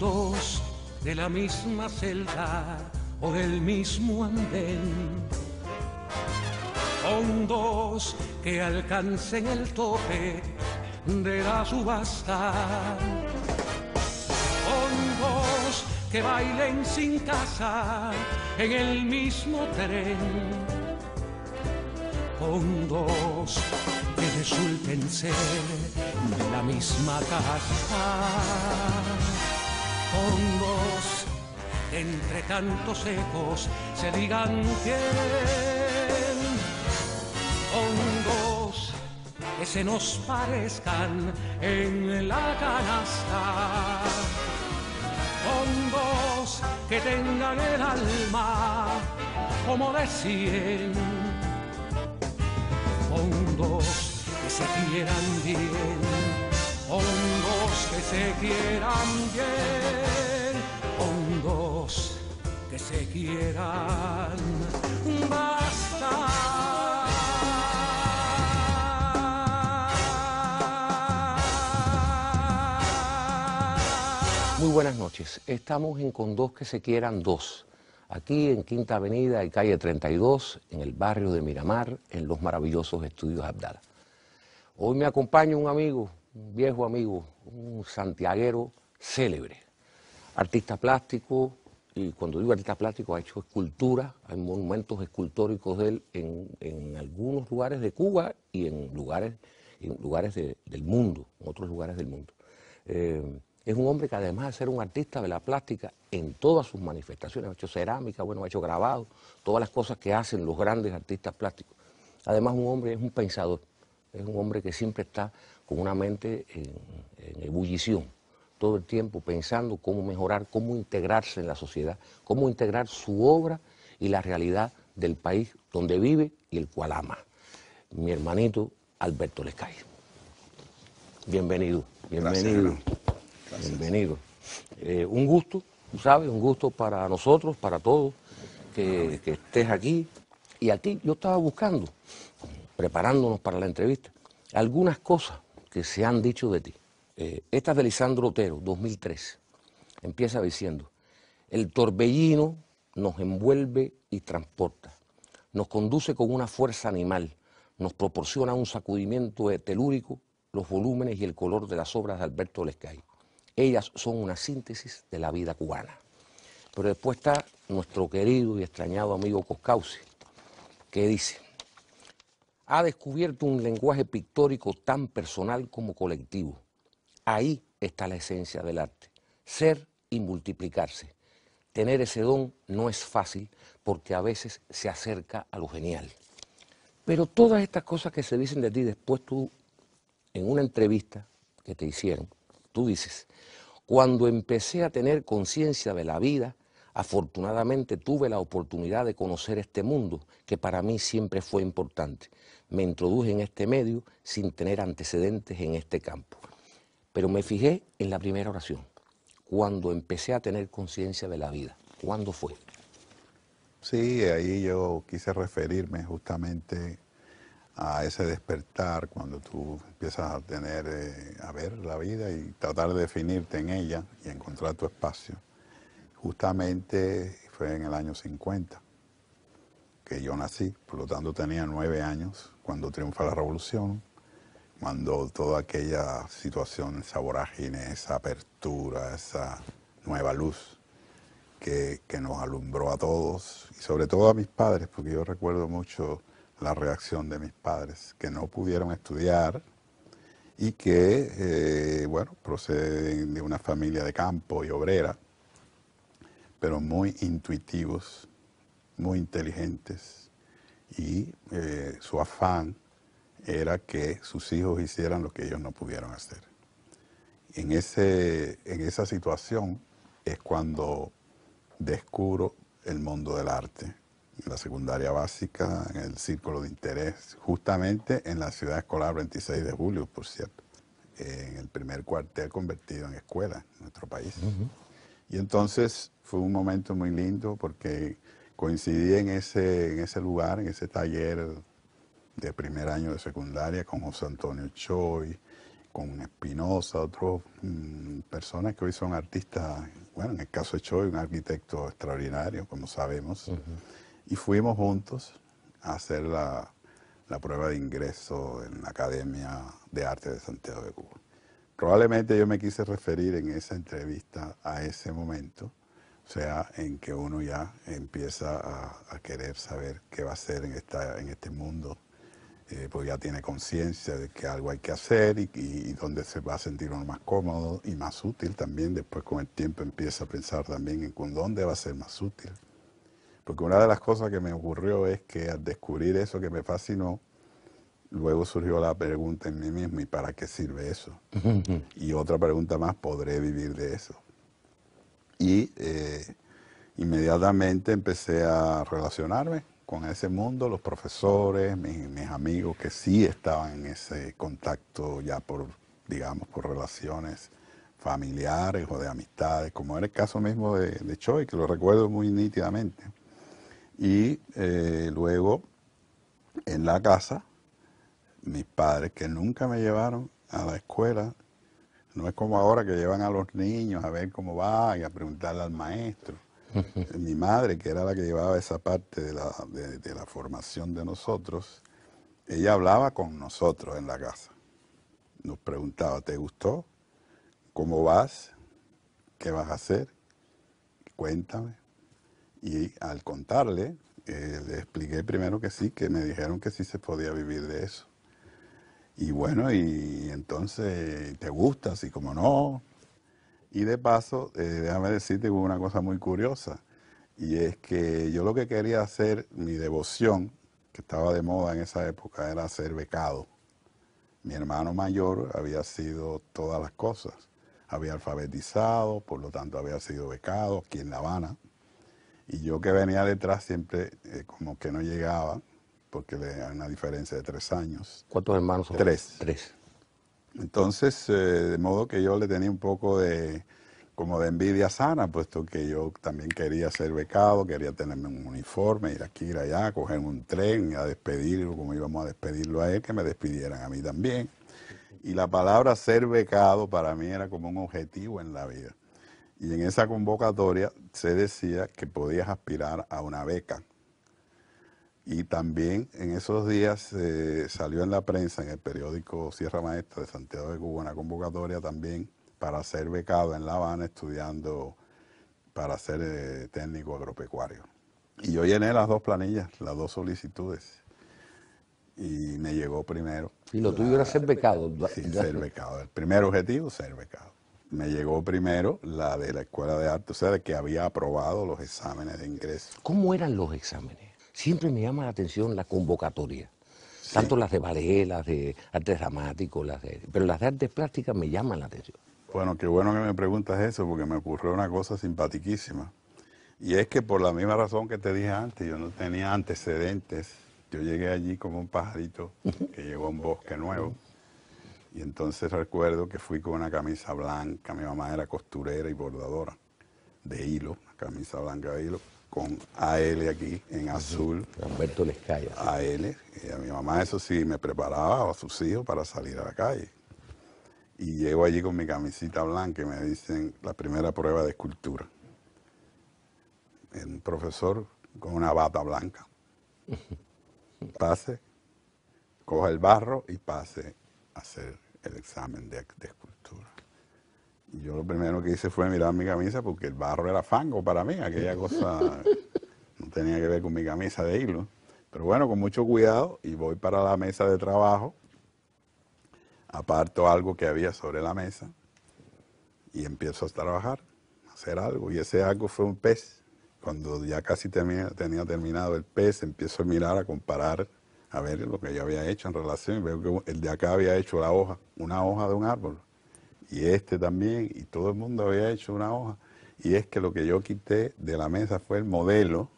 dos de la misma celda o del mismo andén. Con dos que alcancen el tope de la subasta. Con dos que bailen sin casa en el mismo tren. Con dos que resulten ser de la misma casa hongos, entre tantos ecos se digan quién. Hongos que se nos parezcan en la canasta. Hongos que tengan el alma como de cien. Hongos que se quieran bien se quieran bien, dos que se quieran basta. Muy buenas noches. Estamos en Con dos que se quieran dos. Aquí en Quinta Avenida y calle 32, en el barrio de Miramar, en los maravillosos estudios Abdala. Hoy me acompaña un amigo, un viejo amigo, un santiaguero célebre, artista plástico, y cuando digo artista plástico ha hecho escultura, hay monumentos escultóricos de él en, algunos lugares de Cuba y en lugares, lugares del mundo, en otros lugares del mundo. Eh, es un hombre que además de ser un artista de la plástica, en todas sus manifestaciones, ha hecho cerámica, bueno, ha hecho grabado, todas las cosas que hacen los grandes artistas plásticos. Además, un hombre es un pensador, es un hombre que siempre está con una mente en, ebullición, todo el tiempo pensando cómo mejorar, cómo integrarse en la sociedad, cómo integrar su obra y la realidad del país donde vive y el cual ama. Mi hermanito Alberto Lescay. Bienvenido, bienvenido. Bienvenido. Eh, un gusto, tú sabes, un gusto para nosotros, para todos, que, que estés aquí. Y a ti yo estaba buscando, preparándonos para la entrevista, algunas cosas se han dicho de ti. Eh, esta es de Lisandro Otero, 2003. Empieza diciendo, el torbellino nos envuelve y transporta, nos conduce con una fuerza animal, nos proporciona un sacudimiento telúrico, los volúmenes y el color de las obras de Alberto Lescay. Ellas son una síntesis de la vida cubana. Pero después está nuestro querido y extrañado amigo Coscauce, que dice, ha descubierto un lenguaje pictórico tan personal como colectivo. Ahí está la esencia del arte, ser y multiplicarse. Tener ese don no es fácil porque a veces se acerca a lo genial. Pero todas estas cosas que se dicen de ti después tú, en una entrevista que te hicieron, tú dices, cuando empecé a tener conciencia de la vida, Afortunadamente tuve la oportunidad de conocer este mundo, que para mí siempre fue importante. Me introduje en este medio sin tener antecedentes en este campo. Pero me fijé en la primera oración, cuando empecé a tener conciencia de la vida. ¿Cuándo fue? Sí, ahí yo quise referirme justamente a ese despertar cuando tú empiezas a tener, eh, a ver la vida y tratar de definirte en ella y encontrar tu espacio justamente fue en el año 50 que yo nací, por lo tanto tenía nueve años cuando triunfa la revolución, cuando toda aquella situación, esa vorágine, esa apertura, esa nueva luz que, nos alumbró a todos y sobre todo a mis padres, porque yo recuerdo mucho la reacción de mis padres, que no pudieron estudiar y que, eh, bueno, proceden de una familia de campo y obrera pero muy intuitivos, muy inteligentes, y eh, su afán era que sus hijos hicieran lo que ellos no pudieron hacer. En, ese, en esa situación es cuando descubro el mundo del arte, la secundaria básica, en el círculo de interés, justamente en la ciudad escolar 26 de julio, por cierto, en el primer cuartel convertido en escuela en nuestro país. Y entonces fue un momento muy lindo porque coincidí en ese, en ese lugar, en ese taller de primer año de secundaria con José Antonio Choy, con Espinosa, otras mm, personas que hoy son artistas, bueno, en el caso de Choi, un arquitecto extraordinario, como sabemos, y fuimos juntos a hacer la prueba de ingreso en la Academia de Arte de Santiago de Cuba. Probablemente yo me quise referir en esa entrevista a ese momento, o sea, en que uno ya empieza a, querer saber qué va a hacer en, esta, en este mundo, eh, pues ya tiene conciencia de que algo hay que hacer y, dónde se va a sentir uno más cómodo y más útil también. Después con el tiempo empieza a pensar también en con dónde va a ser más útil. Porque una de las cosas que me ocurrió es que al descubrir eso que me fascinó, Luego surgió la pregunta en mí mismo, ¿y para qué sirve eso? y otra pregunta más, ¿podré vivir de eso? Y eh, inmediatamente empecé a relacionarme con ese mundo, los profesores, mis, amigos que sí estaban en ese contacto ya por, digamos, por relaciones familiares o de amistades, como era el caso mismo de, de Choi, que lo recuerdo muy nítidamente. Y eh, luego en la casa mis padres que nunca me llevaron a la escuela, no es como ahora que llevan a los niños a ver cómo va y a preguntarle al maestro. Mi madre, que era la que llevaba esa parte de la, de, la formación de nosotros, ella hablaba con nosotros en la casa. Nos preguntaba, ¿te gustó? ¿Cómo vas? ¿Qué vas a hacer? Cuéntame. Y al contarle, eh, le expliqué primero que sí, que me dijeron que sí se podía vivir de eso. Y bueno, y entonces te gusta, así como no. Y de paso, eh, déjame decirte una cosa muy curiosa, y es que yo lo que quería hacer, mi devoción, que estaba de moda en esa época, era ser becado. Mi hermano mayor había sido todas las cosas. Había alfabetizado, por lo tanto había sido becado aquí en La Habana. Y yo que venía detrás siempre eh, como que no llegaba, porque le dan una diferencia de tres años. ¿Cuántos hermanos son? Tres. Entonces, eh, de modo que yo le tenía un poco de como de envidia sana, puesto que yo también quería ser becado, quería tenerme un uniforme, ir aquí, ir allá, coger un tren, a despedirlo, como íbamos a despedirlo a él, que me despidieran a mí también. Y la palabra ser becado para mí era como un objetivo en la vida. Y en esa convocatoria se decía que podías aspirar a una beca. Y también en esos días eh, salió en la prensa, en el periódico Sierra Maestra de Santiago de Cuba, una convocatoria también para ser becado en La Habana estudiando para ser eh, técnico agropecuario. Y yo llené las dos planillas, las dos solicitudes. Y me llegó primero. Y lo tuyo era ser becado. Sí, ser becado. El primer objetivo, ser becado. Me llegó primero la de la Escuela de Arte, o sea, de que había aprobado los exámenes de ingreso. ¿Cómo eran los exámenes? Siempre me llama la atención la convocatoria. Tanto las de ballet, las de arte dramáticos, las de... pero las de artes plásticas me llaman la atención. Bueno, qué bueno que me preguntas eso, porque me ocurrió una cosa simpaticísima. Y es que por la misma razón que te dije antes, yo no tenía antecedentes. Yo llegué allí como un pajarito que llegó a un bosque nuevo. Y entonces recuerdo que fui con una camisa blanca, mi mamá era costurera y bordadora de hilo, una camisa blanca de hilo con AL aquí en azul. Alberto Lescaya. AL. Y a mi mamá, eso sí, me preparaba a sus hijos para salir a la calle. Y llego allí con mi camisita blanca y me dicen la primera prueba de escultura. Un profesor con una bata blanca. Pase, coja el barro y pase a hacer el examen de escultura yo lo primero que hice fue mirar mi camisa porque el barro era fango para mí, aquella cosa no tenía que ver con mi camisa de hilo. Pero bueno, con mucho cuidado y voy para la mesa de trabajo, aparto algo que había sobre la mesa y empiezo a trabajar, a hacer algo. Y ese algo fue un pez. Cuando ya casi tenía, terminado el pez, empiezo a mirar, a comparar, a ver lo que yo había hecho en relación. Veo que el de acá había hecho la hoja, una hoja de un árbol y este también, y todo el mundo había hecho una hoja. Y es que lo que yo quité de la mesa fue el modelo,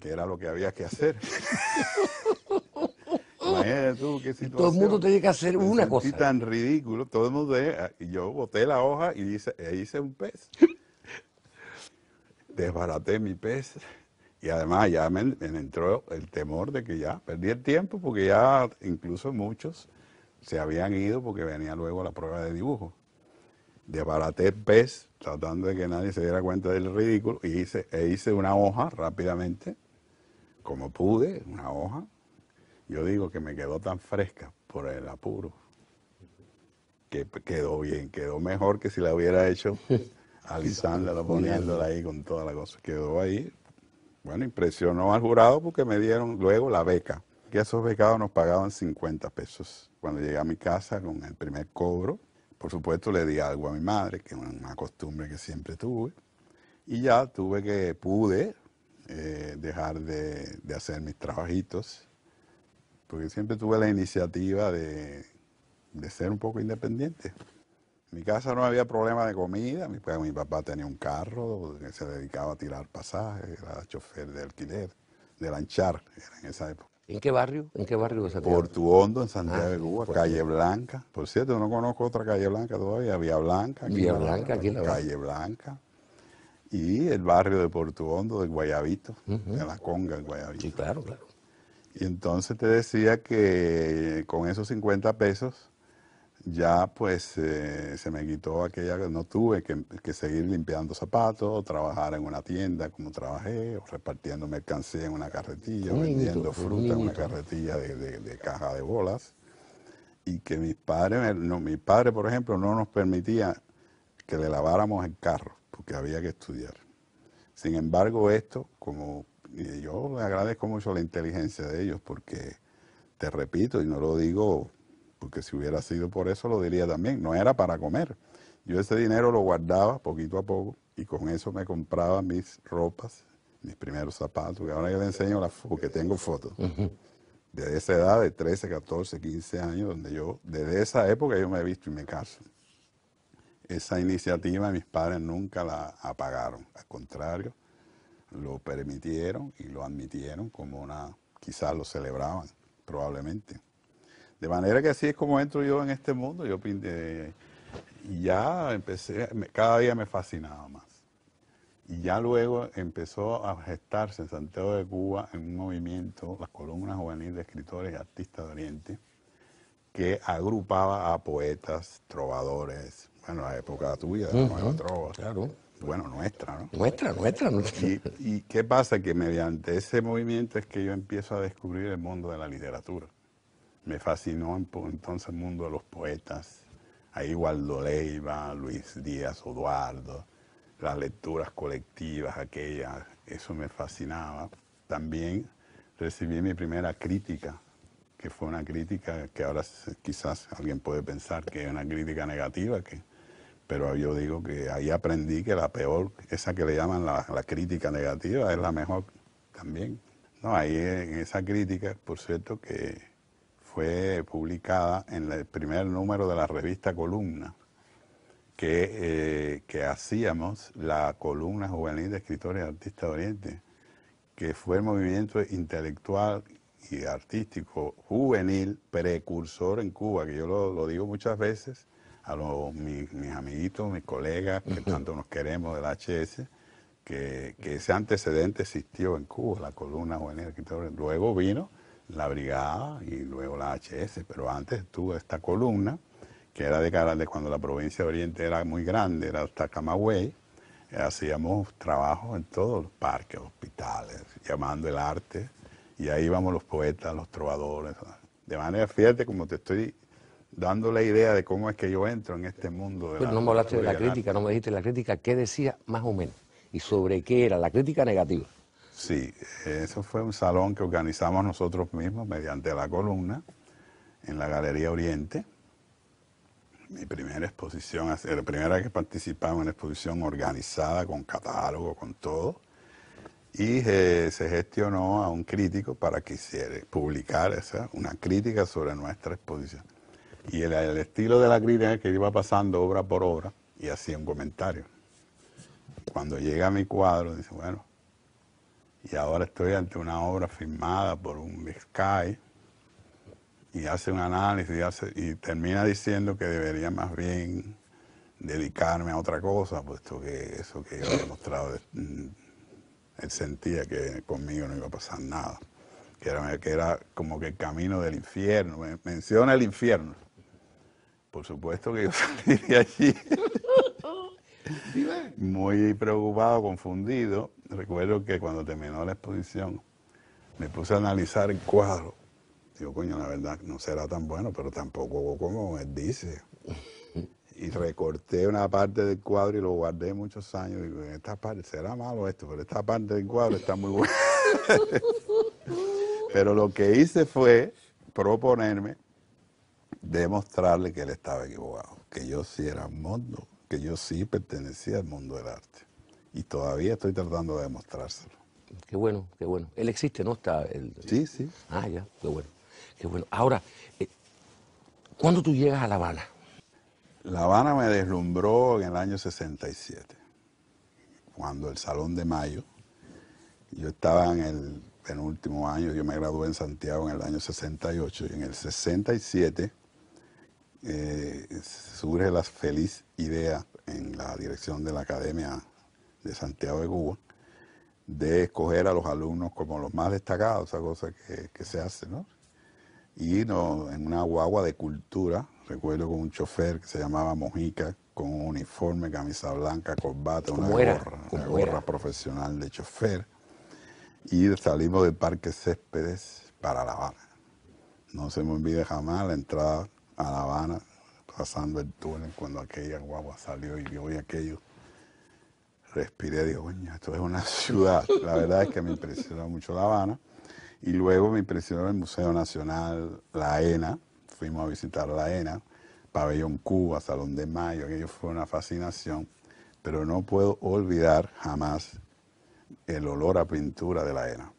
que era lo que había que hacer. Imagínate tú qué situación. Todo el mundo tenía que hacer una cosa. cosa. tan ridículo. Todo el mundo. Eh, yo boté la hoja y hice, e hice un pez. Desbaraté mi pez. Y además ya me, entró el temor de que ya perdí el tiempo porque ya incluso muchos se habían ido porque venía luego la prueba de dibujo. De el pez tratando de que nadie se diera cuenta del ridículo y hice, e hice una hoja rápidamente, como pude, una hoja. Yo digo que me quedó tan fresca por el apuro que quedó bien, quedó mejor que si la hubiera hecho alisándola, poniéndola ahí con toda la cosa. Quedó ahí. Bueno, impresionó al jurado porque me dieron luego la beca. Que esos becados nos pagaban 50 pesos. Cuando llegué a mi casa con el primer cobro, por supuesto, le di algo a mi madre, que es una costumbre que siempre tuve. Y ya tuve que, pude eh, dejar de, hacer mis trabajitos, porque siempre tuve la iniciativa de, ser un poco independiente. En mi casa no había problema de comida, pues, mi, papá tenía un carro que se dedicaba a tirar pasajes, era chofer de alquiler, de lanchar, en esa época. ¿En qué barrio? ¿En qué barrio de Santiago? Hondo en Santiago de ah, Cuba, Calle Blanca. Por cierto, no conozco otra Calle Blanca todavía, Vía Blanca. aquí la Calle Blanca. Y el barrio de Portuondo, de Guayabito, de la Conga, en Guayabito. Sí, claro, claro. Y entonces te decía que con esos 50 pesos ya pues eh, se me quitó aquella no tuve que, seguir limpiando zapatos, trabajar en una tienda como trabajé, o repartiendo mercancía en una carretilla, vendiendo fruta en una carretilla de, caja de bolas. Y que mis padres, eh, no, mi padre por ejemplo, no nos permitía que le laváramos el carro, porque había que estudiar. Sin embargo, esto, como yo agradezco mucho la inteligencia de ellos, porque te repito, y no lo digo porque si hubiera sido por eso lo diría también, no era para comer. Yo ese dinero lo guardaba poquito a poco y con eso me compraba mis ropas, mis primeros zapatos, que ahora yo le enseño las porque tengo fotos. De esa edad de 13, 14, 15 años, donde yo, desde esa época yo me he visto y me caso. Esa iniciativa mis padres nunca la apagaron, al contrario, lo permitieron y lo admitieron como una, quizás lo celebraban, probablemente. De manera que así es como entro yo en este mundo. Yo pinté, eh, y ya empecé, cada día me fascinaba más. Y ya luego empezó a gestarse en Santiago de Cuba en un movimiento, las columnas juveniles de escritores y artistas de Oriente, que agrupaba a poetas, trovadores, bueno, la época tuya, la trova. Claro. Bueno, nuestra, ¿no? Nuestra, nuestra. nuestra. y qué pasa? Que mediante ese movimiento es que yo empiezo a descubrir el mundo de la literatura. Me fascinó entonces el mundo de los poetas, ahí Waldo Leiva, Luis Díaz Eduardo, las lecturas colectivas, aquellas, eso me fascinaba. También recibí mi primera crítica, que fue una crítica que ahora quizás alguien puede pensar que es una crítica negativa, que, pero yo digo que ahí aprendí que la peor, esa que le llaman la, crítica negativa, es la mejor también. No, ahí en esa crítica, por cierto, que fue publicada en el primer número de la revista Columna, que, eh, que hacíamos la columna juvenil de escritores y artistas de Oriente, que fue el movimiento intelectual y artístico juvenil precursor en Cuba, que yo lo, digo muchas veces a los, mis, amiguitos, mis colegas, que tanto nos queremos del HS, que, ese antecedente existió en Cuba, la columna juvenil de escritores. Luego vino la brigada y luego la HS, pero antes tuvo esta columna que era de, cuando la provincia de Oriente era muy grande, era hasta Camagüey, eh, hacíamos trabajo en todos los parques, hospitales, llamando el arte, y ahí íbamos los poetas, los trovadores. De manera, fíjate como te estoy dando la idea de cómo es que yo entro en este mundo. De no me hablaste de la crítica, no me dijiste la crítica, ¿qué decía más o menos? ¿Y sobre qué era? La crítica negativa. Sí, eso fue un salón que organizamos nosotros mismos mediante la columna en la Galería Oriente. Mi primera exposición, la primera que participaba en una exposición organizada con catálogo, con todo. Y eh, se gestionó a un crítico para que hiciera publicar esa, una crítica sobre nuestra exposición. Y el, estilo de la crítica es que iba pasando obra por obra y hacía un comentario. Cuando llega a mi cuadro, dice, bueno, y ahora estoy ante una obra firmada por un sky y hace un análisis y, termina diciendo que debería más bien dedicarme a otra cosa, puesto que eso que yo he demostrado, mm, él sentía que conmigo no iba a pasar nada, que era, que era como que el camino del infierno, menciona el infierno. Por supuesto que yo salí allí muy preocupado, confundido, recuerdo que cuando terminó la exposición, me puse a analizar el cuadro. Digo, coño, la verdad no será tan bueno, pero tampoco como él dice. Y recorté una parte del cuadro y lo guardé muchos años. Digo, en esta parte será malo esto, pero esta parte del cuadro está muy buena. pero lo que hice fue proponerme demostrarle que él estaba equivocado, que yo sí era mundo, que yo sí pertenecía al mundo del arte y todavía estoy tratando de demostrárselo. Qué bueno, qué bueno. Él existe, ¿no? Está Sí, sí. Ah, ya, qué bueno. Qué bueno. Ahora, eh, ¿cuándo tú llegas a La Habana? La Habana me deslumbró en el año 67, cuando el Salón de Mayo, yo estaba en el penúltimo año, yo me gradué en Santiago en el año 68, y en el 67 eh, surge la feliz idea en la dirección de la Academia de Santiago de Cuba, de escoger a los alumnos como los más destacados, esa cosa que, se hace, ¿no? Y no, en una guagua de cultura, recuerdo con un chofer que se llamaba Mojica, con un uniforme, camisa blanca, corbata, una gorra, una gorra profesional de chofer. Y salimos del Parque Céspedes para La Habana. No se me olvide jamás la entrada a La Habana, pasando el túnel, cuando aquella guagua salió y yo y aquello respiré, digo, coño, esto es una ciudad. La verdad es que me impresionó mucho La Habana. Y luego me impresionó el Museo Nacional, la ENA. Fuimos a visitar la ENA, Pabellón Cuba, Salón de Mayo, aquello fue una fascinación. Pero no puedo olvidar jamás el olor a pintura de la ENA,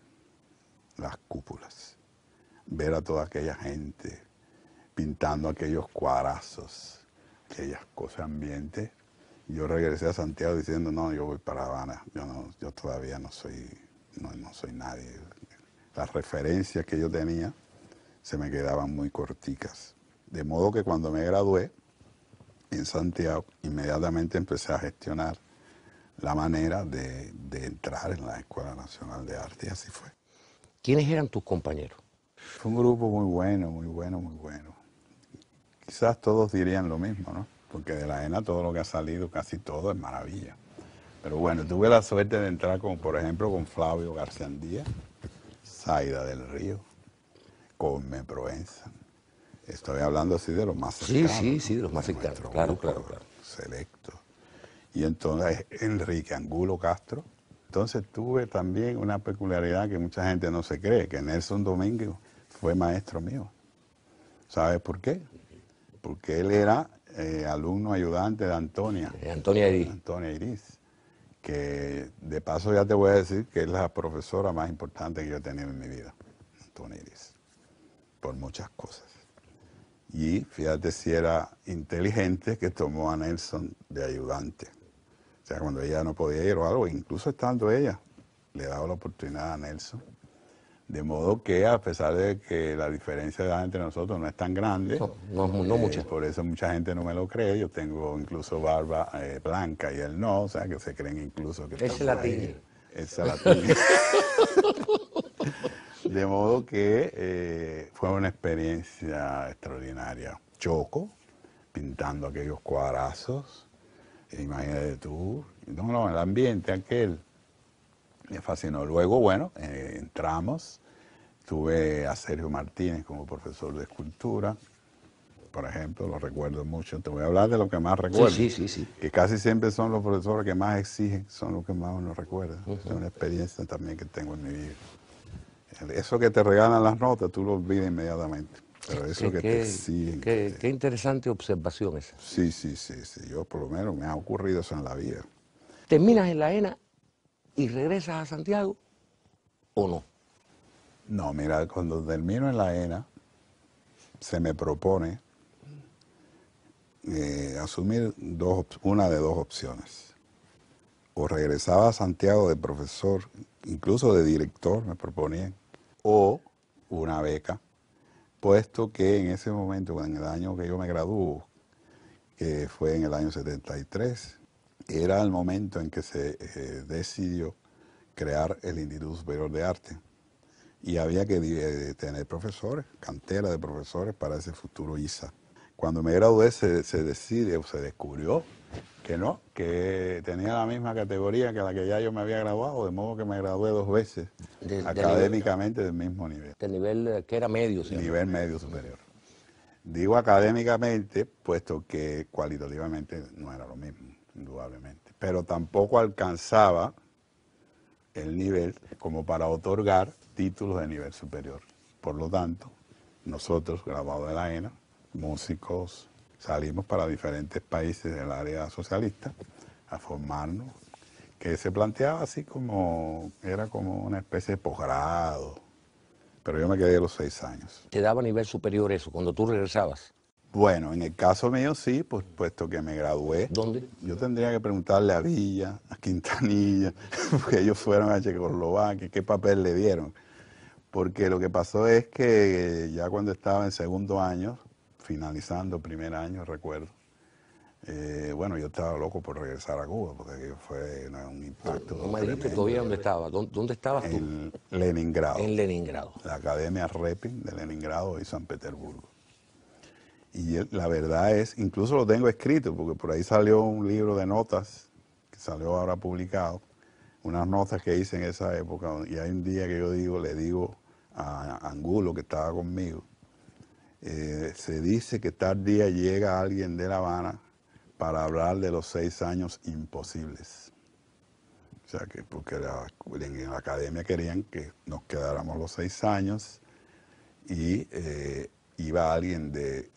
las cúpulas, ver a toda aquella gente pintando aquellos cuadrazos, aquellas cosas ambientes yo regresé a Santiago diciendo, no, yo voy para Habana, yo, no, yo todavía no soy, no, soy nadie. Las referencias que yo tenía se me quedaban muy corticas. De modo que cuando me gradué en Santiago, inmediatamente empecé a gestionar la manera de, de entrar en la Escuela Nacional de Arte y así fue. ¿Quiénes eran tus compañeros? Fue un grupo muy bueno, muy bueno, muy bueno. Quizás todos dirían lo mismo, ¿no? porque de la ENA todo lo que ha salido, casi todo, es maravilla. Pero bueno, tuve la suerte de entrar con, por ejemplo, con Flavio García Díaz, Zaida del Río, con Me Provenza. Estoy hablando así de los más cercanos. Sí, sí, sí, de los más cercanos, claro, claro, claro. Selecto. Y entonces Enrique Angulo Castro. Entonces tuve también una peculiaridad que mucha gente no se cree, que Nelson Domínguez fue maestro mío. ¿Sabes por qué? Porque él era eh, alumno ayudante de Antonia. Antonia Iris. Antonia Iris, que de paso ya te voy a decir que es la profesora más importante que yo he tenido en mi vida, Antonia Iris, por muchas cosas. Y fíjate si era inteligente que tomó a Nelson de ayudante. O sea, cuando ella no podía ir o algo, incluso estando ella, le daba la oportunidad a Nelson de modo que, a pesar de que la diferencia de edad entre nosotros no es tan grande, no, eh, Por eso mucha gente no me lo cree. Yo tengo incluso barba eh, blanca y él no, o sea, que se creen incluso que. Es latino. Es latino. de modo que eh, fue una experiencia extraordinaria. Choco, pintando aquellos cuadrazos. Imagínate tú, no, no, el ambiente aquel me fascinó. Luego, bueno, eh, entramos, tuve a Sergio Martínez como profesor de escultura, por ejemplo, lo recuerdo mucho. Te voy a hablar de lo que más recuerdo. Sí, sí, sí. Que casi siempre son los profesores que más exigen, son los que más uno recuerda. Es una experiencia también que tengo en mi vida. Eso que te regalan las notas, tú lo olvidas inmediatamente. Pero eso que te exigen. Qué, interesante observación esa. Sí, sí, sí, sí. Yo por lo menos me ha ocurrido eso en la vida. Terminas en la ENA y regresas a Santiago o no? No, mira, cuando termino en la ENA, se me propone eh, asumir dos, una de dos opciones. O regresaba a Santiago de profesor, incluso de director, me proponían, o una beca, puesto que en ese momento, en el año que yo me graduó, que fue en el año 73, era el momento en que se eh, decidió crear el Instituto Superior de Arte y había que eh, tener profesores, cantera de profesores para ese futuro ISA. Cuando me gradué se, decide o se descubrió que no, que tenía la misma categoría que la que ya yo me había graduado, de modo que me gradué dos veces académicamente del mismo nivel. Del nivel eh, que era medio Nivel medio superior. Digo académicamente, puesto que cualitativamente no era lo mismo indudablemente, pero tampoco alcanzaba el nivel como para otorgar títulos de nivel superior. Por lo tanto, nosotros, grabados de la ENA, músicos, salimos para diferentes países del área socialista a formarnos, que se planteaba así como, era como una especie de posgrado, pero yo me quedé los seis años. ¿Te daba nivel superior eso cuando tú regresabas? Bueno, en el caso mío sí, pues, puesto que me gradué. ¿Dónde? Yo tendría que preguntarle a Villa, a Quintanilla, porque ellos fueron a Checoslovaquia, qué papel le dieron. Porque lo que pasó es que ya cuando estaba en segundo año, finalizando primer año, recuerdo, eh, bueno, yo estaba loco por regresar a Cuba, porque fue un impacto. dónde estaba. estabas tú? En Leningrado. En Leningrado. La Academia Repin de Leningrado y San Petersburgo y la verdad es, incluso lo tengo escrito, porque por ahí salió un libro de notas, que salió ahora publicado, unas notas que hice en esa época, y hay un día que yo digo, le digo a Angulo que estaba conmigo, eh, se dice que tal día llega alguien de La Habana para hablar de los seis años imposibles. O sea, que porque en la academia querían que nos quedáramos los seis años y eh, iba alguien de,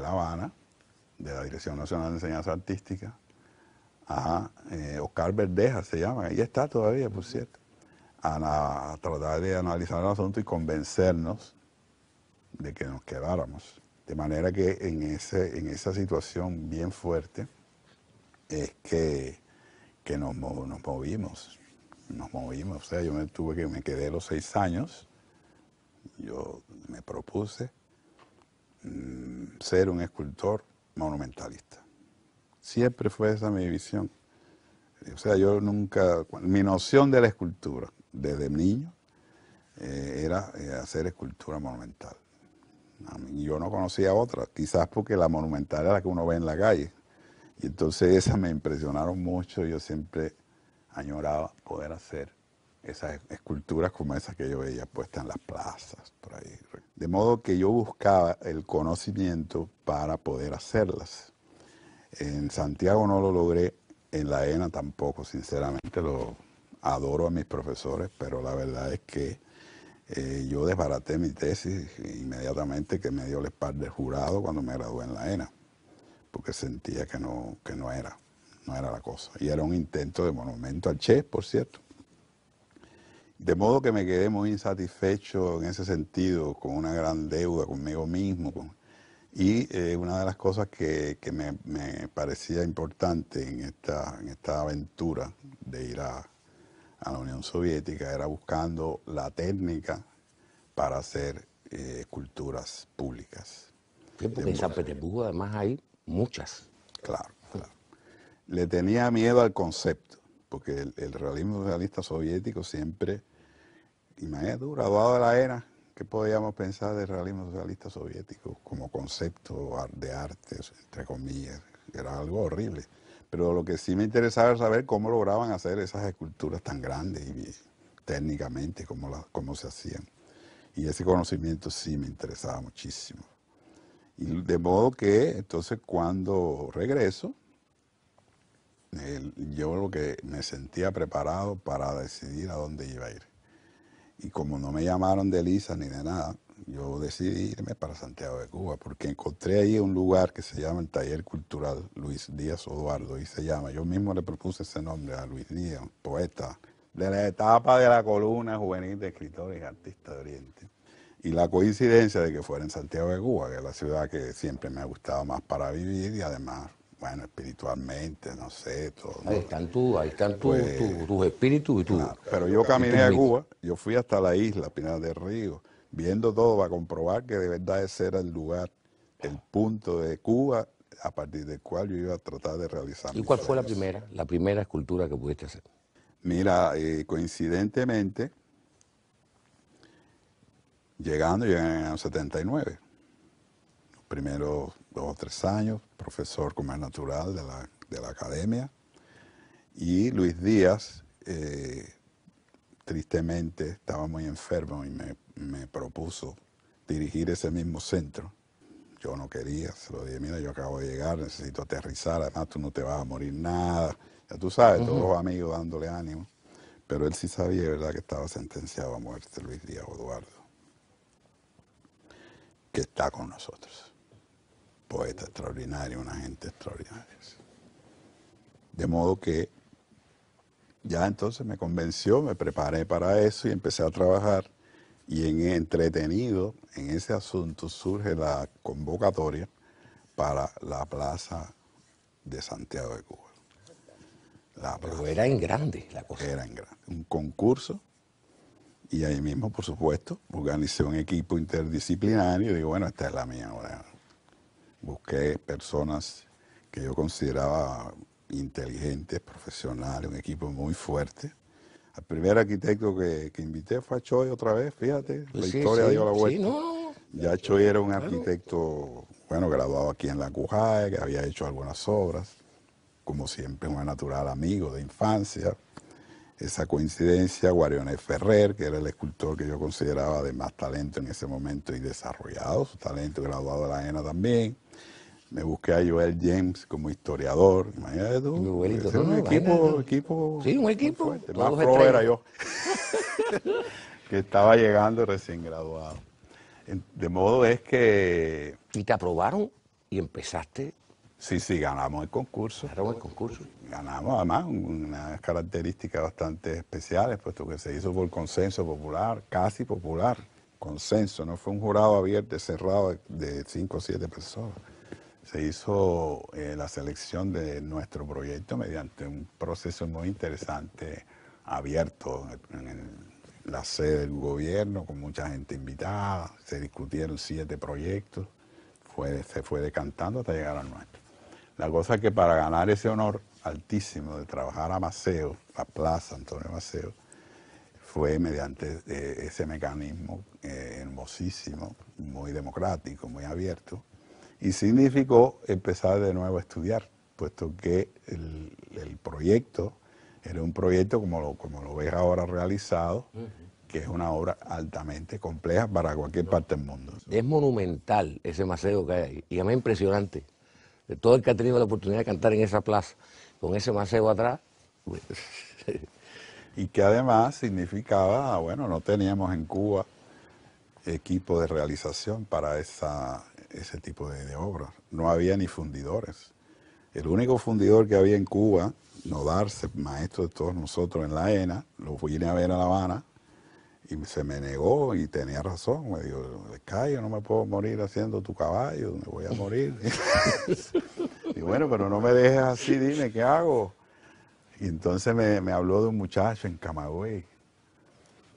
La Habana, de la Dirección Nacional de Enseñanza Artística, a eh, Oscar Verdeja se llama, ...ahí está todavía, por cierto, a, tratar de analizar el asunto y convencernos de que nos quedáramos. De manera que en, ese, en esa situación bien fuerte es que, que nos, nos movimos, nos movimos. O sea, yo tuve que, me quedé los seis años, yo me propuse Mm, ser un escultor monumentalista. Siempre fue esa mi visión. O sea, yo nunca, mi noción de la escultura desde niño eh, era eh, hacer escultura monumental. yo no conocía otra, quizás porque la monumental era la que uno ve en la calle. Y entonces esas me impresionaron mucho, yo siempre añoraba poder hacer esas esculturas como esas que yo veía puestas en las plazas, por ahí. De modo que yo buscaba el conocimiento para poder hacerlas. En Santiago no lo logré, en la ENA tampoco, sinceramente lo adoro a mis profesores, pero la verdad es que eh, yo desbaraté mi tesis inmediatamente que me dio el espalda del jurado cuando me gradué en la ENA, porque sentía que no, que no era, no era la cosa. Y era un intento de monumento al Che, por cierto de modo que me quedé muy insatisfecho en ese sentido, con una gran deuda conmigo mismo. y eh, una de las cosas que, me, parecía importante en esta, en esta aventura de ir a, la Unión Soviética era buscando la técnica para hacer esculturas eh, públicas. en San Petersburgo además hay muchas. Claro, claro. Le tenía miedo al concepto porque el, realismo socialista soviético siempre, y imagínate, graduado de la era, ¿qué podíamos pensar del realismo socialista soviético como concepto de arte, entre comillas? Era algo horrible. Pero lo que sí me interesaba era saber cómo lograban hacer esas esculturas tan grandes y técnicamente, cómo, cómo se hacían. Y ese conocimiento sí me interesaba muchísimo. de modo que entonces cuando regreso, yo lo que me sentía preparado para decidir a dónde iba a ir. Y como no me llamaron de Lisa ni de nada, yo decidí irme para Santiago de Cuba, porque encontré ahí un lugar que se llama el Taller Cultural Luis Díaz Eduardo, y se llama, yo mismo le propuse ese nombre a Luis Díaz, poeta, de la etapa de la columna juvenil de escritores y artistas de Oriente. Y la coincidencia de que fuera en Santiago de Cuba, que es la ciudad que siempre me ha gustado más para vivir y además bueno, espiritualmente, no sé, todo. Ahí están, tú, ahí están tú, pues, tu, tus espíritus y tú. pero yo caminé a Cuba, yo fui hasta la isla, Pinar del Río, viendo todo para comprobar que de verdad ese era el lugar, el punto de Cuba a partir del cual yo iba a tratar de realizar. ¿Y cuál fue la primera, la primera escultura que pudiste hacer? Mira, eh, coincidentemente, llegando, llegué en el 79, los primeros dos o tres años, profesor, como es natural, de la, academia. Y Luis Díaz, eh, tristemente, estaba muy enfermo y me, propuso dirigir ese mismo centro. Yo no quería, se lo dije, mira, yo acabo de llegar, necesito aterrizar, además tú no te vas a morir nada. Ya tú sabes, todos los amigos dándole ánimo. Pero él sí sabía, ¿verdad?, que estaba sentenciado a muerte Luis Díaz Eduardo, que está con nosotros poeta extraordinario, una gente extraordinaria. De modo que ya entonces me convenció, me preparé para eso y empecé a trabajar. Y en entretenido en ese asunto surge la convocatoria para la plaza de Santiago de Cuba. La Pero era en grande la cosa. Era en grande. Un concurso. Y ahí mismo, por supuesto, organizé un equipo interdisciplinario y digo, bueno, esta es la mía ahora busqué personas que yo consideraba inteligentes, profesionales, un equipo muy fuerte. El primer arquitecto que, que invité fue Choy otra vez, fíjate, la pues historia dio la vuelta. Ya Choy era un arquitecto, bueno, graduado aquí en la Cujae, que había hecho algunas obras, como siempre, un natural amigo de infancia. Esa coincidencia, Guarioné Ferrer, que era el escultor que yo consideraba de más talento en ese momento y desarrollado, su talento graduado de la ENA también me busqué a Joel James como historiador. Imagínate tú. un equipo, equipo. Sí, un equipo. pro era yo. que estaba llegando recién graduado. De modo es que. ¿Y te aprobaron? ¿Y empezaste? Sí, sí, ganamos el concurso. Ganamos el concurso. Ganamos además unas características bastante especiales, puesto que se hizo por consenso popular, casi popular. Consenso, no fue un jurado abierto, cerrado de cinco o siete personas se hizo eh, la selección de nuestro proyecto mediante un proceso muy interesante, abierto en, la sede del gobierno, con mucha gente invitada, se discutieron siete proyectos, se fue decantando hasta llegar al nuestro. La cosa es que para ganar ese honor altísimo de trabajar a Maceo, a plaza Antonio Maceo, fue mediante eh, ese mecanismo eh, hermosísimo, muy democrático, muy abierto, y significó empezar de nuevo a estudiar, puesto que el, proyecto era un proyecto como lo, como lo ves ahora realizado, que es una obra altamente compleja para cualquier parte del mundo. Es monumental ese maceo que hay y además impresionante. De todo el que ha tenido la oportunidad de cantar en esa plaza, con ese maceo atrás. Pues. y que además significaba, bueno, no teníamos en Cuba equipo de realización para esa ese tipo de, obras. No había ni fundidores. El único fundidor que había en Cuba, Nodarse, maestro de todos nosotros en la ENA, lo fui a ver a La Habana y se me negó y tenía razón. Me dijo, callo, no me puedo morir haciendo tu caballo, me voy a morir. y bueno, pero no me dejes así, dime, ¿qué hago? Y entonces me, me habló de un muchacho en Camagüey,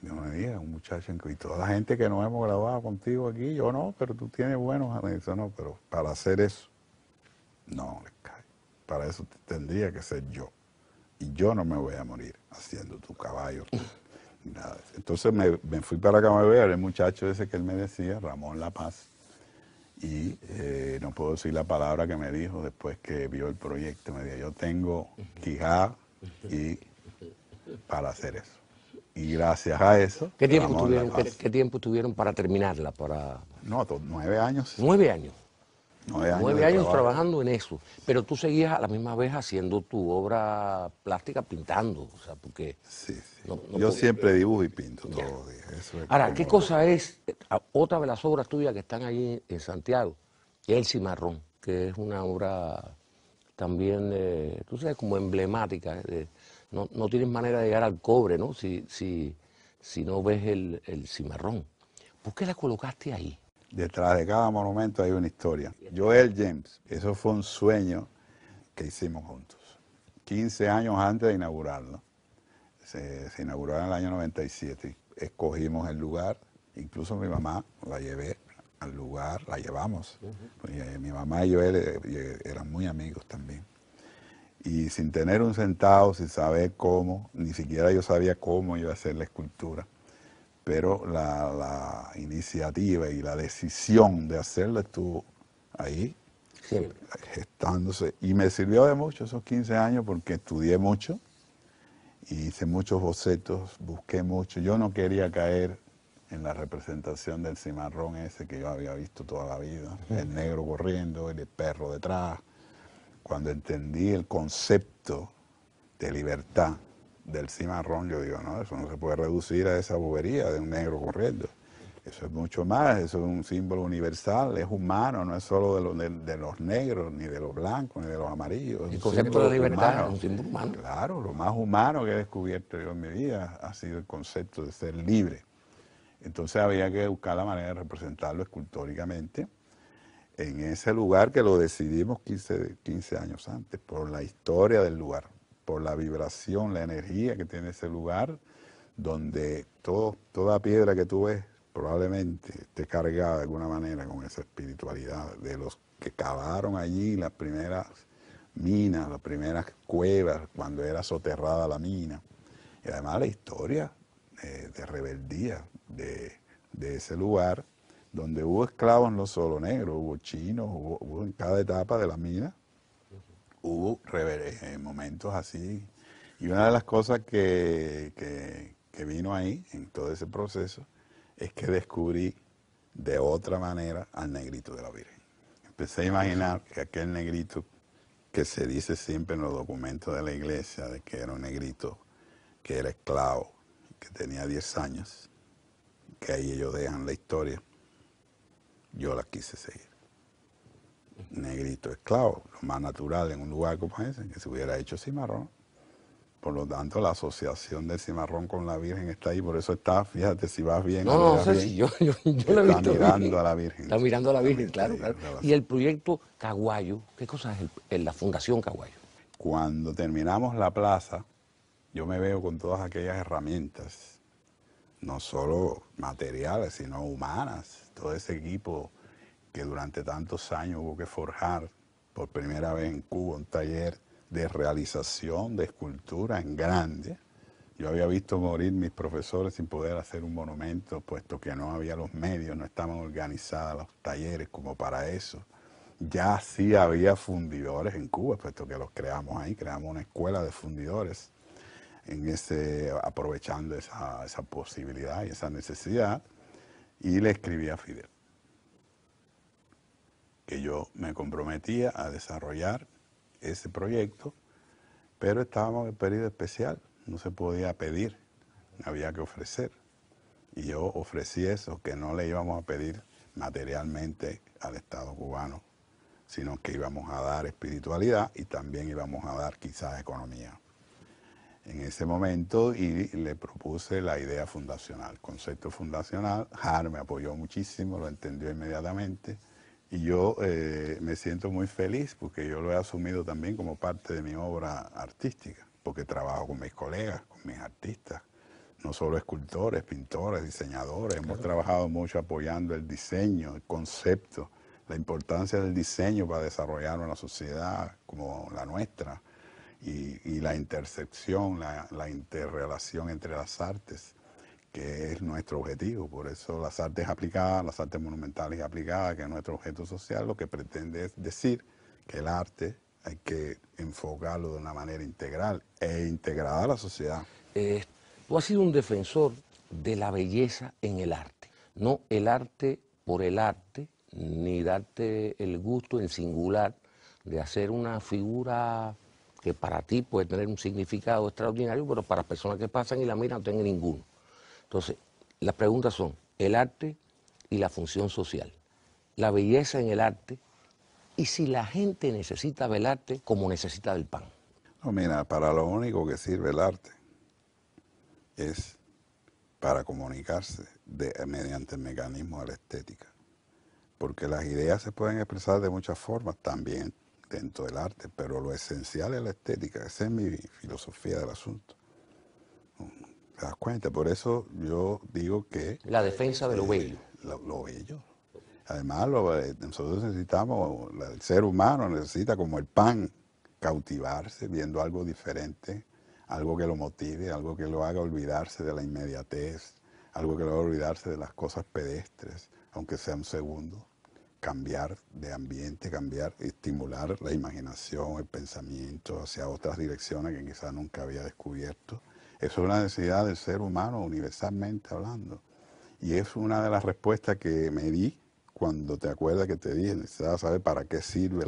me diga, un muchacho y toda la gente que nos hemos grabado contigo aquí, yo no, pero tú tienes buenos amigos. No, pero para hacer eso, no, Para eso tendría que ser yo. Y yo no me voy a morir haciendo tu caballo. Entonces me, fui para ver el muchacho ese que él me decía, Ramón La Paz. Y eh, no puedo decir la palabra que me dijo después que vio el proyecto. Me dijo, yo tengo quijá y para hacer eso. Y gracias a eso. ¿Qué tiempo, tuvieron, para terminarla? Para... No, nueve años. Nueve años. Nueve años, trabajando en eso. Pero tú seguías a la misma vez haciendo tu obra plástica, pintando. O sea, porque sí, sí. Yo siempre dibujo y pinto todos los días. Ahora, ¿qué cosa es eh, otra de las obras tuyas que están ahí en Santiago? El Cimarrón, que es una obra también, eh, tú sabes, como emblemática. Eh, de no, no tienes manera de llegar al cobre, ¿no? Si, si, no ves el, cimarrón. ¿Por qué la colocaste ahí? Detrás de cada monumento hay una historia. Joel James, eso fue un sueño que hicimos juntos. 15 años antes de inaugurarlo. Se, inauguró en el año 97. Escogimos el lugar, incluso mi mamá la llevé al lugar, la llevamos. Eh, mi mamá y Joel eh, eh, eran muy amigos también y sin tener un centavo, sin saber cómo, ni siquiera yo sabía cómo iba a hacer la escultura, pero la, iniciativa y la decisión de hacerla estuvo ahí gestándose y me sirvió de mucho esos 15 años porque estudié mucho, hice muchos bocetos, busqué mucho, yo no quería caer en la representación del cimarrón ese que yo había visto toda la vida, el negro corriendo, el perro detrás, cuando entendí el concepto de libertad del cimarrón, yo digo, no, eso no se puede reducir a esa bobería de un negro corriendo. Eso es mucho más, eso es un símbolo universal, es humano, no es solo de, de, los negros, ni de los blancos, ni de los amarillos. El concepto de libertad es un símbolo humano. Claro, lo más humano que he descubierto yo en mi vida ha sido el concepto de ser libre. Entonces había que buscar la manera de representarlo escultóricamente en ese lugar que lo decidimos 15, 15 años antes, por la historia del lugar, por la vibración, la energía que tiene ese lugar, donde todo, toda piedra que tú ves probablemente esté cargada de alguna manera con esa espiritualidad de los que cavaron allí las primeras minas, las primeras cuevas, cuando era soterrada la mina. Y además la historia eh, de rebeldía de ese lugar donde hubo esclavos no solo negros, hubo chinos, hubo, en cada etapa de la mina, hubo eh, momentos así. Y una de las cosas que, que vino ahí, en todo ese proceso, es que descubrí de otra manera al negrito de la Virgen. Empecé a imaginar que aquel negrito que se dice siempre en los documentos de la iglesia de que era un negrito, que era esclavo, que tenía 10 años, que ahí ellos dejan la historia, yo la quise seguir. Negrito esclavo, lo más natural en un lugar como ese, que se hubiera hecho cimarrón. Por lo tanto, la asociación de cimarrón con la Virgen está ahí, por eso está, fíjate, si vas bien. No, no, sé yo, yo, lo he Está mirando a la Virgen. Está mirando a la Virgen, claro, Y el proyecto Caguayo, ¿qué cosa es la Fundación Caguayo? Cuando terminamos la plaza, yo me veo con todas aquellas herramientas no solo materiales, sino humanas. Todo ese equipo que durante tantos años hubo que forjar por primera vez en Cuba, un taller de realización de escultura en grande. Yo había visto morir mis profesores sin poder hacer un monumento, puesto que no había los medios, no estaban organizados los talleres como para eso. Ya sí había fundidores en Cuba, puesto que los creamos ahí, creamos una escuela de fundidores en ese, aprovechando esa, posibilidad y esa necesidad, y le escribí a Fidel que yo me comprometía a desarrollar ese proyecto, pero estábamos en periodo especial, no se podía pedir, había que ofrecer. Y yo ofrecí eso, que no le íbamos a pedir materialmente al Estado cubano, sino que íbamos a dar espiritualidad y también íbamos a dar quizás economía en ese momento y le propuse la idea fundacional, concepto fundacional. Har me apoyó muchísimo, lo entendió inmediatamente y yo eh, me siento muy feliz porque yo lo he asumido también como parte de mi obra artística, porque trabajo con mis colegas, con mis artistas, no solo escultores, pintores, diseñadores, hemos trabajado mucho apoyando el diseño, el concepto, la importancia del diseño para desarrollar una sociedad como la nuestra y, la intersección, la, interrelación entre las artes, que es nuestro objetivo. Por eso las artes aplicadas, las artes monumentales aplicadas, que es nuestro objeto social, lo que pretende es decir que el arte hay que enfocarlo de una manera integral e integrada a la sociedad. tú has sido un defensor de la belleza en el arte, no el arte por el arte, ni darte el gusto en singular de hacer una figura que para ti puede tener un significado extraordinario, pero para las personas que pasan y la miran no tiene ninguno. Entonces, las preguntas son el arte y la función social, la belleza en el arte y si la gente necesita del arte como necesita del pan. No, mira, para lo único que sirve el arte es para comunicarse mediante el mecanismo de la estética, porque las ideas se pueden expresar de muchas formas, también dentro del arte, pero lo esencial es la estética. Esa es mi filosofía del asunto. ¿Te das cuenta? Por eso yo digo que... La defensa de lo eh, bello. Lo, bello. Además, eh, nosotros necesitamos, el ser humano necesita como el pan, cautivarse viendo algo diferente, algo que lo motive, algo que lo haga olvidarse de la inmediatez, algo que lo haga olvidarse de las cosas pedestres, aunque sea un segundo cambiar de ambiente, cambiar, estimular la imaginación, el pensamiento hacia otras direcciones que quizás nunca había descubierto. Eso es una necesidad del ser humano universalmente hablando. Y es una de las respuestas que me di cuando te acuerdas que te dije, necesitaba saber para qué sirve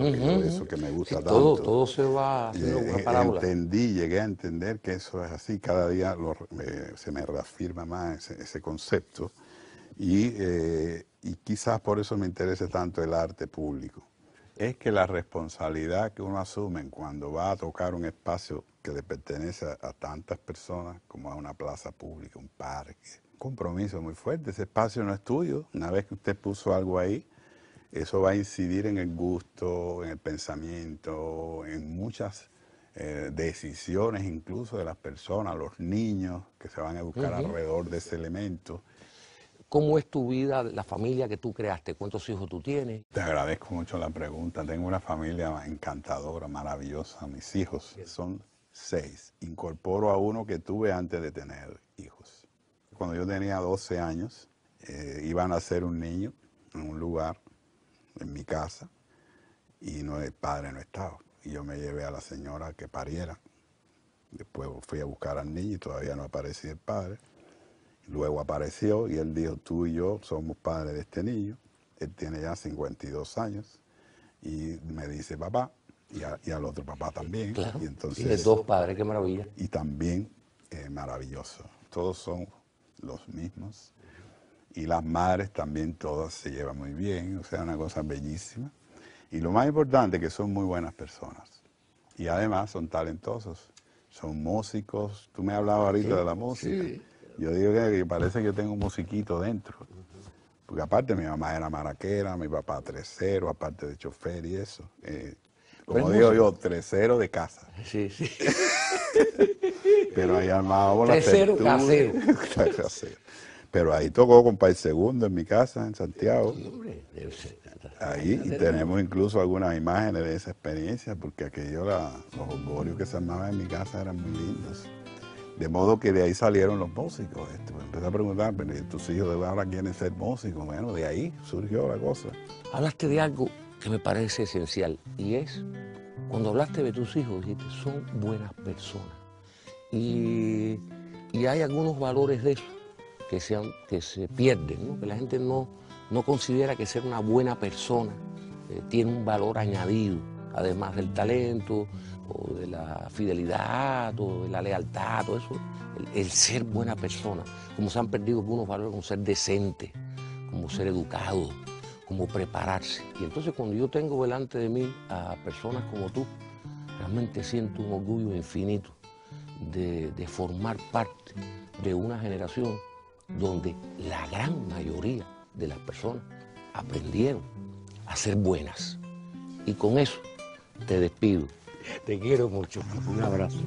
eso que me gusta tanto. Todo, todo se va eh, Entendí, llegué a entender que eso es así, cada día eh, se me reafirma más ese, concepto. Y eh, y quizás por eso me interese tanto el arte público, es que la responsabilidad que uno asume cuando va a tocar un espacio que le pertenece a tantas personas como a una plaza pública, un parque, un compromiso muy fuerte, ese espacio no es tuyo, una vez que usted puso algo ahí, eso va a incidir en el gusto, en el pensamiento, en muchas eh, decisiones incluso de las personas, los niños que se van a educar alrededor de ese elemento. ¿Cómo es tu vida, la familia que tú creaste? ¿Cuántos hijos tú tienes? Te agradezco mucho la pregunta. Tengo una familia encantadora, maravillosa. Mis hijos son seis. Incorporo a uno que tuve antes de tener hijos. Cuando yo tenía 12 años, eh, iban a ser un niño en un lugar, en mi casa, y no, el padre no estaba. Y yo me llevé a la señora que pariera. Después fui a buscar al niño y todavía no aparecía el padre. Luego apareció y él dijo, tú y yo somos padres de este niño, él tiene ya 52 años, y me dice papá, y, al otro papá también. y entonces, dos padres, qué maravilla. Y también eh, maravilloso, todos son los mismos, y las madres también todas se llevan muy bien, o sea, una cosa bellísima. Y lo más importante es que son muy buenas personas, y además son talentosos son músicos. Tú me hablabas ahorita de la música. Sí. Yo digo que parece que yo tengo un musiquito dentro. Porque aparte mi mamá era maraquera, mi papá tresero, aparte de chofer y eso. Eh, como digo yo, tresero de casa. Sí, sí. Pero ahí armábamos la Tresero Pero ahí tocó con Pai Segundo en mi casa, en Santiago. Ahí, tenemos incluso algunas imágenes de esa experiencia, porque aquello, los orgullos que se armaban en mi casa eran muy lindos. De modo que de ahí salieron los músicos. Este, empecé a preguntar, tus hijos de ahora quieren ser músicos. Bueno, de ahí surgió la cosa. Hablaste de algo que me parece esencial y es cuando hablaste de tus hijos, dijiste, son buenas personas. Y, hay algunos valores de eso que, sean, que se pierden, que la gente no, no considera que ser una buena persona eh, tiene un valor añadido, además del talento, de la fidelidad o de la lealtad, todo eso, el, ser buena persona, como se han perdido algunos valores como ser decente, como ser educado, como prepararse. Y entonces cuando yo tengo delante de mí a personas como tú, realmente siento un orgullo infinito de formar parte de una generación donde la gran mayoría de las personas aprendieron a ser buenas. Y con eso te despido te quiero mucho. Un abrazo.